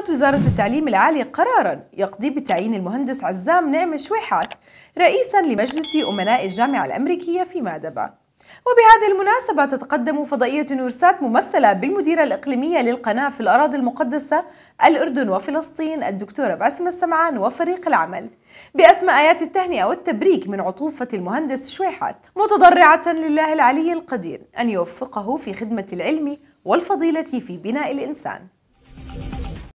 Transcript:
أصدرت وزارة التعليم العالي قرارا يقضي بتعيين المهندس عزام نعم شويحات رئيسا لمجلس أمناء الجامعة الأمريكية في مادبا وبهذه المناسبة تتقدم فضائية نورسات ممثلة بالمديرة الإقليمية للقناة في الأراضي المقدسة الأردن وفلسطين الدكتورة باسم السمعان وفريق العمل بأسماء آيات التهنئة والتبريك من عطوفة المهندس شويحات متضرعة لله العلي القدير أن يوفقه في خدمة العلم والفضيلة في بناء الإنسان